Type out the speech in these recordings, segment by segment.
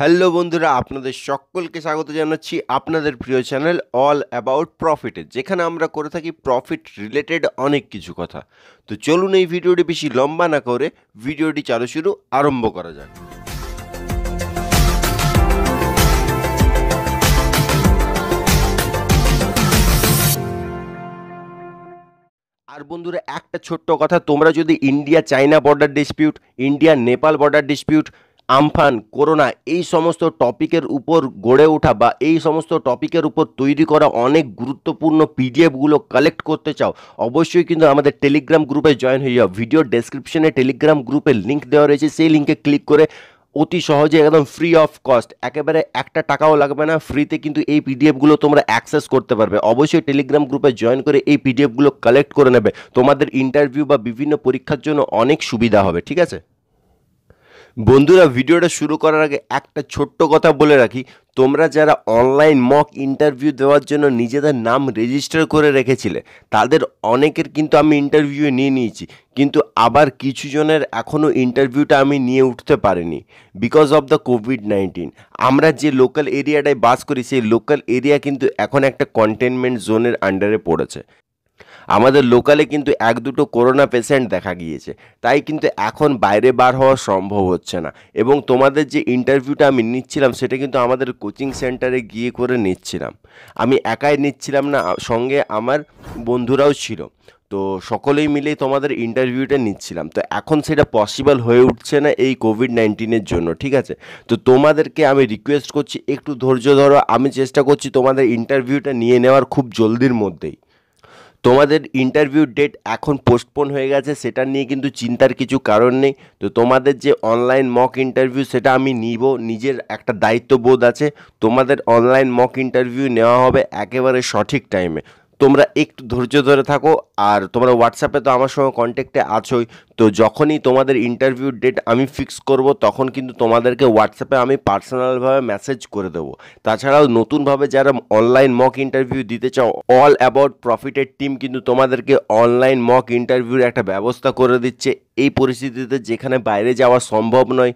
Hello বন্ধুরা আপনাদের সকলকে স্বাগত জানাচ্ছি আপনাদের প্রিয় চ্যানেল অল অ্যাবাউট প্রফিটে যেখানে আমরা করে থাকি প্রফিট রিলেটেড অনেক কিছু কথা তো চলুন এই ভিডিওটি বেশি লম্বা না করে ভিডিওটি চালু শুরু আরম্ভ করা যাক আর বন্ধুরা একটা ছোট্ট কথা তোমরা যদি India China border dispute India Nepal border dispute Amphan corona এই সমস্ত টপিকের উপর গড়ে ওঠা বা এই সমস্ত টপিকের উপর তৈরি করা অনেক গুরুত্বপূর্ণ পিডিএফগুলো কালেক্ট করতে চাও অবশ্যই কিন্তু আমাদের টেলিগ্রাম গ্রুপে জয়েন হয়ে যাও ভিডিও ডেসক্রিপশনে টেলিগ্রাম গ্রুপের লিঙ্ক দেওয়া রয়েছে সেই লিঙ্কে ক্লিক করে অতি সহজে একদম ফ্রি অফ কস্ট একেবারে একটা টাকাও লাগবে না ফ্রিতে কিন্তু এই পিডিএফগুলো তোমরা অ্যাক্সেস করতে পারবে অবশ্যই টেলিগ্রাম গ্রুপে জয়েন করে এই পিডিএফগুলো কালেক্ট করে নেবে তোমাদের ইন্টারভিউ বা বিভিন্ন পরীক্ষার জন্য অনেক সুবিধা হবে ঠিক আছে বন্ধুরা ভিডিওটা শুরু করার আগে একটা ছোট্ট কথা বলে রাখি তোমরা যারা অনলাইন মক ইন্টারভিউ দেওয়ার জন্য নিজেদের নাম রেজিস্টার করে রেখেছিলে তাদের অনেকের কিন্তু আমি ইন্টারভিউ নিয়ে নিয়েছি কিন্তু আবার কিছু জনের এখনও ইন্টারভিউটা আমি নিয়ে উঠতে পারিনি because of the covid nineteen আমরা যে লোকাল এরিয়াটায় বাস করি সেই লোকাল এরিয়া কিন্তু এখন একটা কন্টেনমেন্ট জোনের আন্ডারে পড়েছে আমাদের লোকালে কিন্তু এক দুটো করোনা পেশেন্ট দেখা গিয়েছে তাই কিন্তু এখন বাইরে বার হওয়া সম্ভব হচ্ছে না এবং তোমাদের যে ইন্টারভিউটা আমি নিচ্ছিলাম সেটা কিন্তু আমাদের কোচিং সেন্টারে গিয়ে করে নিচ্ছিলাম আমি একাই নিচ্ছিলাম না সঙ্গে আমার বন্ধুরাও ছিল তো সকলেই মিলে তোমাদের ইন্টারভিউটা নিচ্ছিলাম তো এখন সেটা পসিবল হয়ে উঠছে না এই কোভিড নাইন্টিনের জন্য ঠিক আছে তো তোমাদেরকে আমি রিকোয়েস্ট করছি একটু ধৈর্য ধরো আমি চেষ্টা করছি তোমাদের ইন্টারভিউটা নিয়ে নেওয়ার খুব জলদির মধ্যেই তোমাদের ইন্টারভিউ ডেট এখন পোস্টপোন হয়ে গেছে সেটা নিয়ে কিন্তু চিন্তার কিছু কারণ নেই তো তোমাদের যে অনলাইন মক ইন্টারভিউ সেটা আমি নিব নিজের একটা দায়িত্ববোধ আছে তোমাদের অনলাইন মক ইন্টারভিউ নেওয়া হবে একেবারে সঠিক টাইমে তোমরা একটু ধৈর্য ধরে থাকো আর তোমরা হোয়াটসঅ্যাপে তো আমার সঙ্গে কন্ট্যাক্টে আছোই তো যখনই তোমাদের ইন্টারভিউ ডেট আমি ফিক্স করব তখন কিন্তু তোমাদেরকে হোয়াটসঅ্যাপে আমি পার্সোনালভাবে মেসেজ করে দেবো তাছাড়াও নতুনভাবে যারা অনলাইন মক ইন্টারভিউ দিতে চাও অল অ্যাবাউট প্রফিটের টিম কিন্তু তোমাদেরকে অনলাইন মক ইন্টারভিউর একটা ব্যবস্থা করে দিচ্ছে এই পরিস্থিতিতে যেখানে বাইরে যাওয়া সম্ভব নয়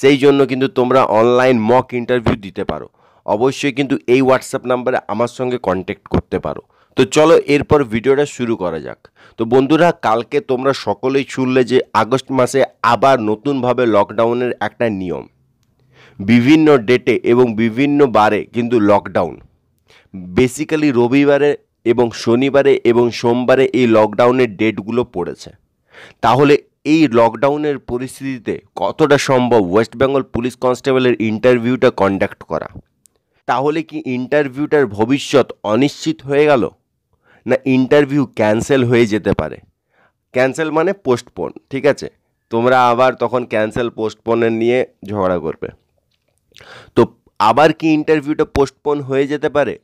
সেই জন্য কিন্তু তোমরা অনলাইন মক ইন্টারভিউ দিতে পারো অবশ্যই কিন্তু এই হোয়াটসঅ্যাপ নাম্বারে আমার সঙ্গে কন্ট্যাক্ট করতে পারো তো চলো এরপর ভিডিওটা শুরু করা যাক তো বন্ধুরা কালকে তোমরা সকলেই শুনলে যে আগস্ট মাসে আবার নতুনভাবে লকডাউনের একটা নিয়ম বিভিন্ন ডেটে এবং বিভিন্ন বারে কিন্তু লকডাউন বেসিক্যালি রবিবারে এবং শনিবারে এবং সোমবারে এই লকডাউনের ডেটগুলো পড়েছে তাহলে এই লকডাউনের পরিস্থিতিতে কতটা সম্ভব ওয়েস্ট বেঙ্গল পুলিশ কনস্টেবলের ইন্টারভিউটা কন্ডাক্ট করা তাহলে কি ইন্টারভিউটার ভবিষ্যৎ অনিশ্চিত হয়ে গেল না ইন্টারভিউ ক্যান্সেল হয়ে যেতে পারে ক্যান্সেল মানে পোস্টপোন ঠিক আছে তোমরা আবার তখন ক্যান্সেল পোস্টপোনের নিয়ে ঝগড়া করবে তো আবার কি ইন্টারভিউটা পোস্টপোন হয়ে যেতে পারে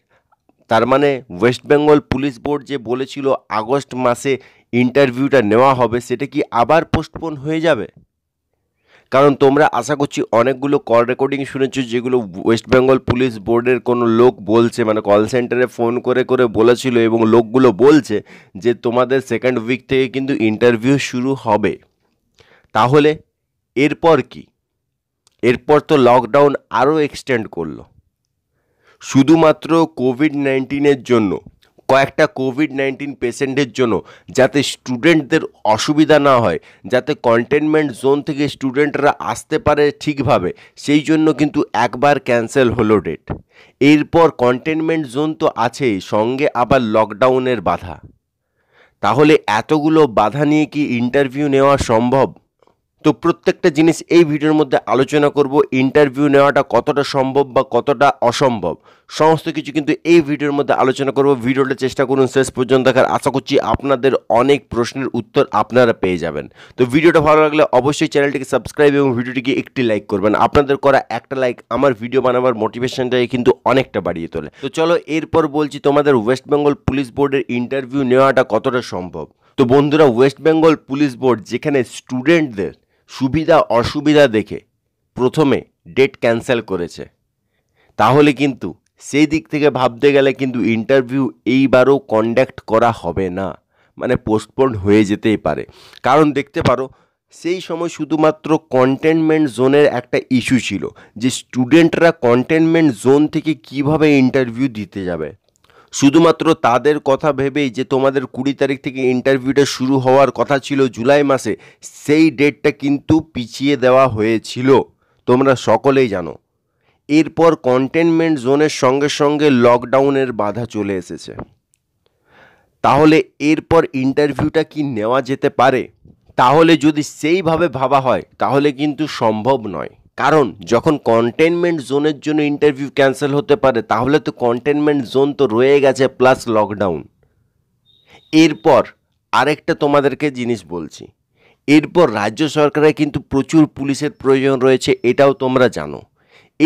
তার মানে ওয়েস্ট বেঙ্গল পুলিশ বোর্ড যে বলেছিল আগস্ট মাসে ইন্টারভিউটা নেওয়া হবে সেটা কি আবার পোস্টপোন হয়ে যাবে কারণ তোমরা আশা করছি অনেকগুলো কল রেকর্ডিং শুনেছো যেগুলো ওয়েস্ট বেঙ্গল পুলিশ বোর্ডের কোনো লোক বলছে মানে কল সেন্টারে ফোন করে করে বলেছিল এবং লোকগুলো বলছে যে তোমাদের সেকেন্ড উইক থেকে কিন্তু ইন্টারভিউ শুরু হবে তাহলে এরপর কি এরপর তো লকডাউন আরও এক্সটেন্ড করলো শুধুমাত্র কোভিড নাইন্টিনের জন্য কয়েকটা কোভিড নাইন্টিন পেশেন্টের জন্য যাতে স্টুডেন্টদের অসুবিধা না হয় যাতে কন্টেনমেন্ট জোন থেকে স্টুডেন্টরা আসতে পারে ঠিকভাবে সেই জন্য কিন্তু একবার ক্যান্সেল হলো ডেট এরপর কন্টেনমেন্ট জোন তো আছেই সঙ্গে আবার লকডাউনের বাধা তাহলে এতগুলো বাধা নিয়ে কি ইন্টারভিউ নেওয়া সম্ভব তো প্রত্যেকটা জিনিস এই ভিডিওর মধ্যে আলোচনা করব ইন্টারভিউ নেওয়াটা কতটা সম্ভব বা কতটা অসম্ভব সমস্ত কিছু কিন্তু এই ভিডিওর মধ্যে আলোচনা করব ভিডিওটা চেষ্টা করুন শেষ পর্যন্ত দেখার আশা করছি আপনাদের অনেক প্রশ্নের উত্তর আপনারা পেয়ে যাবেন তো ভিডিওটা ভালো লাগলে অবশ্যই চ্যানেলটিকে সাবস্ক্রাইব এবং ভিডিওটিকে একটি লাইক করবেন আপনাদের করা একটা লাইক আমার ভিডিও বানাবার মোটিভেশনটাকে কিন্তু অনেকটা বাড়িয়ে তোলে তো চলো এরপর বলছি তোমাদের ওয়েস্ট বেঙ্গল পুলিশ বোর্ডের ইন্টারভিউ নেওয়াটা কতটা সম্ভব তো বন্ধুরা ওয়েস্ট বেঙ্গল পুলিশ বোর্ড যেখানে স্টুডেন্টদের সুবিধা অসুবিধা দেখে প্রথমে ডেট ক্যান্সেল করেছে তাহলে কিন্তু সেই দিক থেকে ভাবতে গেলে কিন্তু ইন্টারভিউ এইবারও কন্ডাক্ট করা হবে না মানে পোস্টপোন হয়ে যেতেই পারে কারণ দেখতে পারো সেই সময় শুধুমাত্র কন্টেনমেন্ট জোনের একটা ইস্যু ছিল যে স্টুডেন্টরা কন্টেনমেন্ট জোন থেকে কিভাবে ইন্টারভিউ দিতে যাবে শুধুমাত্র তাদের কথা ভেবেই যে তোমাদের কুড়ি তারিখ থেকে ইন্টারভিউটা শুরু হওয়ার কথা ছিল জুলাই মাসে সেই ডেটটা কিন্তু পিছিয়ে দেওয়া হয়েছিল তোমরা সকলেই জানো এরপর কন্টেনমেন্ট জোনের সঙ্গে সঙ্গে লকডাউনের বাধা চলে এসেছে তাহলে এরপর ইন্টারভিউটা কি নেওয়া যেতে পারে তাহলে যদি সেইভাবে ভাবা হয় তাহলে কিন্তু সম্ভব নয় কারণ যখন কন্টেনমেন্ট জোনের জন্য ইন্টারভিউ ক্যান্সেল হতে পারে তাহলে তো কন্টেনমেন্ট জোন তো রয়ে গেছে প্লাস লকডাউন এরপর আরেকটা তোমাদেরকে জিনিস বলছি এরপর রাজ্য সরকারের কিন্তু প্রচুর পুলিশের প্রয়োজন রয়েছে এটাও তোমরা জানো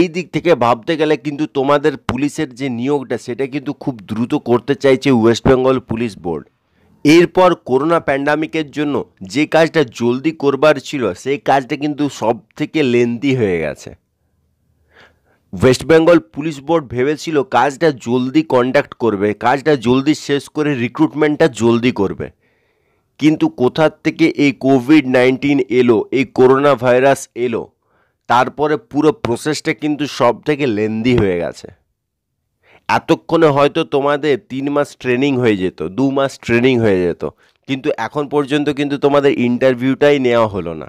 এই দিক থেকে ভাবতে গেলে কিন্তু তোমাদের পুলিশের যে নিয়োগটা সেটা কিন্তু খুব দ্রুত করতে চাইছে ওয়েস্ট বেঙ্গল পুলিশ বোর্ড এরপর করোনা প্যান্ডামিকের জন্য যে কাজটা জলদি করবার ছিল সেই কাজটা কিন্তু সব থেকে লেন্দি হয়ে গেছে ওয়েস্ট বেঙ্গল পুলিশ বোর্ড ভেবেছিল কাজটা জলদি কন্ডাক্ট করবে কাজটা জলদি শেষ করে রিক্রুটমেন্টটা জলদি করবে কিন্তু কোথার থেকে এই কোভিড নাইন্টিন এলো এই করোনা ভাইরাস এলো তারপরে পুরো প্রসেসটা কিন্তু সব থেকে লেন্দি হয়ে গেছে এতক্ষণে হয়তো তোমাদের তিন মাস ট্রেনিং হয়ে যেত দু মাস ট্রেনিং হয়ে যেত কিন্তু এখন পর্যন্ত কিন্তু তোমাদের ইন্টারভিউটাই নেওয়া হলো না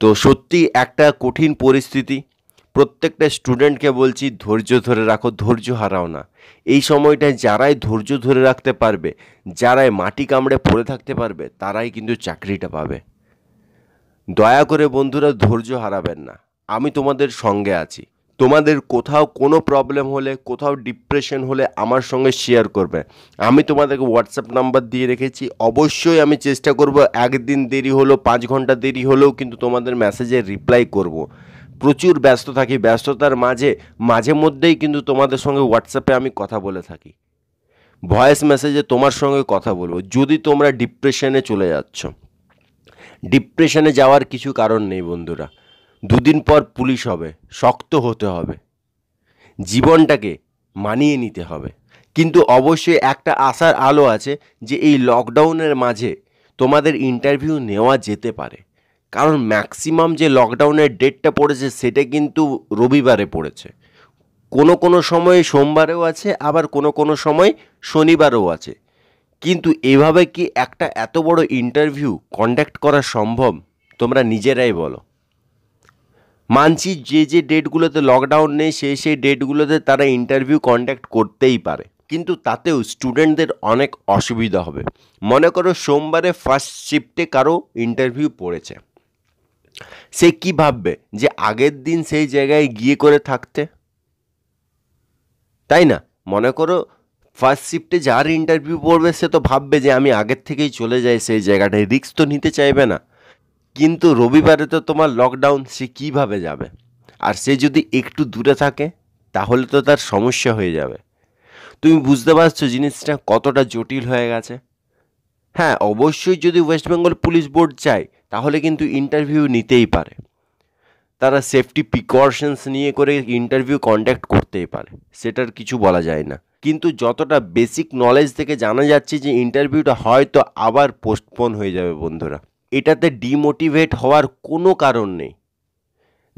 তো সত্যি একটা কঠিন পরিস্থিতি প্রত্যেকটা স্টুডেন্টকে বলছি ধৈর্য ধরে রাখো ধৈর্য হারাও না এই সময়টায় যারাই ধৈর্য ধরে রাখতে পারবে যারাই মাটি কামড়ে পড়ে থাকতে পারবে তারাই কিন্তু চাকরিটা পাবে দয়া করে বন্ধুরা ধৈর্য হারাবেন না আমি তোমাদের সঙ্গে আছি তোমাদের কোথাও কোনো প্রবলেম হলে কোথাও ডিপ্রেশন হলে আমার সঙ্গে শেয়ার করবে আমি তোমাদেরকে হোয়াটসঅ্যাপ নাম্বার দিয়ে রেখেছি অবশ্যই আমি চেষ্টা করব একদিন দেরি হলো পাঁচ ঘন্টা দেরি হলেও কিন্তু তোমাদের মেসেজে রিপ্লাই করব। প্রচুর ব্যস্ত থাকি ব্যস্ততার মাঝে মাঝে মধ্যেই কিন্তু তোমাদের সঙ্গে হোয়াটসঅ্যাপে আমি কথা বলে থাকি ভয়েস মেসেজে তোমার সঙ্গে কথা বলবো যদি তোমরা ডিপ্রেশনে চলে যাচ্ছ ডিপ্রেশনে যাওয়ার কিছু কারণ নেই বন্ধুরা দুদিন পর পুলিশ হবে শক্ত হতে হবে জীবনটাকে মানিয়ে নিতে হবে কিন্তু অবশ্যই একটা আশার আলো আছে যে এই লকডাউনের মাঝে তোমাদের ইন্টারভিউ নেওয়া যেতে পারে কারণ ম্যাক্সিমাম যে লকডাউনের ডেটটা পড়েছে সেটা কিন্তু রবিবারে পড়েছে কোনো কোনো সময়ে সোমবারেও আছে আবার কোনো কোনো সময় শনিবারও আছে কিন্তু এভাবে কি একটা এত বড় ইন্টারভিউ কন্ডাক্ট করা সম্ভব তোমরা নিজেরাই বলো মানছি যে যে ডেটগুলোতে লকডাউন নেই সেই সেই ডেটগুলোতে তারা ইন্টারভিউ কন্ট্যাক্ট করতেই পারে কিন্তু তাতেও স্টুডেন্টদের অনেক অসুবিধা হবে মনে করো সোমবারে ফার্স্ট শিফটে কারো ইন্টারভিউ পড়েছে সে কি ভাববে যে আগের দিন সেই জায়গায় গিয়ে করে থাকতে তাই না মনে করো ফার্স্ট শিফটে যার ইন্টারভিউ পড়বে সে তো ভাববে যে আমি আগের থেকেই চলে যাই সেই জায়গাটায় রিস্ক তো নিতে চাইবে না কিন্তু রবিবারে তো তোমার লকডাউন সে কীভাবে যাবে আর সে যদি একটু দূরে থাকে তাহলে তো তার সমস্যা হয়ে যাবে তুমি বুঝতে পারছো জিনিসটা কতটা জটিল হয়ে গেছে হ্যাঁ অবশ্যই যদি ওয়েস্ট বেঙ্গল পুলিশ বোর্ড চায় তাহলে কিন্তু ইন্টারভিউ নিতেই পারে তারা সেফটি প্রিকশনস নিয়ে করে ইন্টারভিউ কন্ট্যাক্ট করতেই পারে সেটার কিছু বলা যায় না কিন্তু যতটা বেসিক নলেজ থেকে জানা যাচ্ছে যে ইন্টারভিউটা হয়তো আবার পোস্টপোন হয়ে যাবে বন্ধুরা এটাতে ডিমোটিভেট হওয়ার কোনো কারণ নেই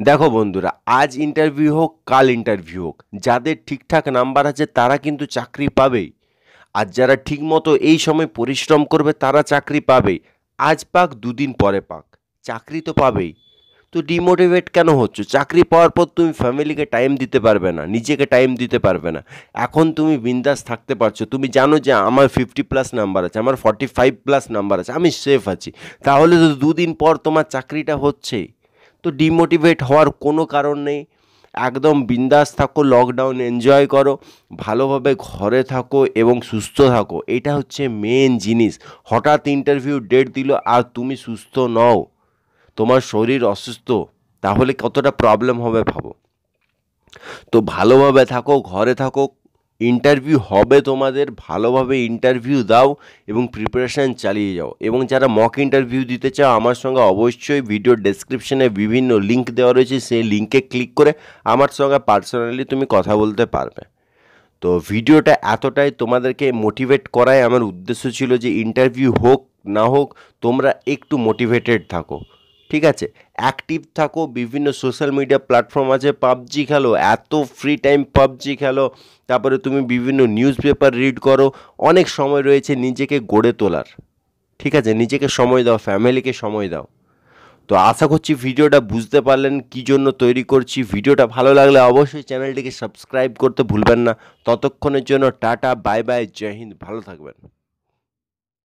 দেখো বন্ধুরা আজ ইন্টারভিউ হোক কাল ইন্টারভিউ হোক যাদের ঠিকঠাক নাম্বার আছে তারা কিন্তু চাকরি পাবেই আর যারা ঠিকমতো এই সময় পরিশ্রম করবে তারা চাকরি পাবেই আজ পাক দুদিন পরে পাক চাকরি তো পাবেই তো ডিমোটিভেট কেন হচ্ছ চাকরি পাওয়ার পর তুমি ফ্যামিলিকে টাইম দিতে পারবে না নিজেকে টাইম দিতে পারবে না এখন তুমি বিন্দাস থাকতে পারছো তুমি জানো যে আমার ফিফটি প্লাস নাম্বার আছে আমার ফর্টি ফাইভ প্লাস নাম্বার আছে আমি সেফ আছি তাহলে তো দুদিন পর তোমার চাকরিটা হচ্ছে তো ডিমোটিভেট হওয়ার কোনো কারণ নেই একদম বিন্দাস থাকো লকডাউন এনজয় করো ভালোভাবে ঘরে থাকো এবং সুস্থ থাকো এটা হচ্ছে মেন জিনিস হঠাৎ ইন্টারভিউ ডেট দিল আর তুমি সুস্থ নও তোমার শরীর অসুস্থ তাহলে কতটা প্রবলেম হবে ভাবো তো ভালোভাবে থাকো ঘরে থাকো ইন্টারভিউ হবে তোমাদের ভালোভাবে ইন্টারভিউ দাও এবং প্রিপারেশান চালিয়ে যাও এবং যারা মক ইন্টারভিউ দিতে চাও আমার সঙ্গে অবশ্যই ভিডিও ডেসক্রিপশানে বিভিন্ন লিঙ্ক দেওয়া রয়েছে সেই লিঙ্কে ক্লিক করে আমার সঙ্গে পার্সোনালি তুমি কথা বলতে পারবে তো ভিডিওটা এতটাই তোমাদেরকে মোটিভেট করাই আমার উদ্দেশ্য ছিল যে ইন্টারভিউ হোক না হোক তোমরা একটু মোটিভেটেড থাকো ঠিক আছে অ্যাক্টিভ থাকো বিভিন্ন সোশ্যাল মিডিয়া প্ল্যাটফর্ম আছে পাবজি খেলো এত ফ্রি টাইম পাবজি খেলো তারপরে তুমি বিভিন্ন নিউজ পেপার রিড করো অনেক সময় রয়েছে নিজেকে গড়ে তোলার ঠিক আছে নিজেকে সময় দাও ফ্যামিলিকে সময় দাও তো আশা করছি ভিডিওটা বুঝতে পারলেন কি জন্য তৈরি করছি ভিডিওটা ভালো লাগলে অবশ্যই চ্যানেলটিকে সাবস্ক্রাইব করতে ভুলবেন না ততক্ষণের জন্য টাটা বাই বাই জয় হিন্দ ভালো থাকবেন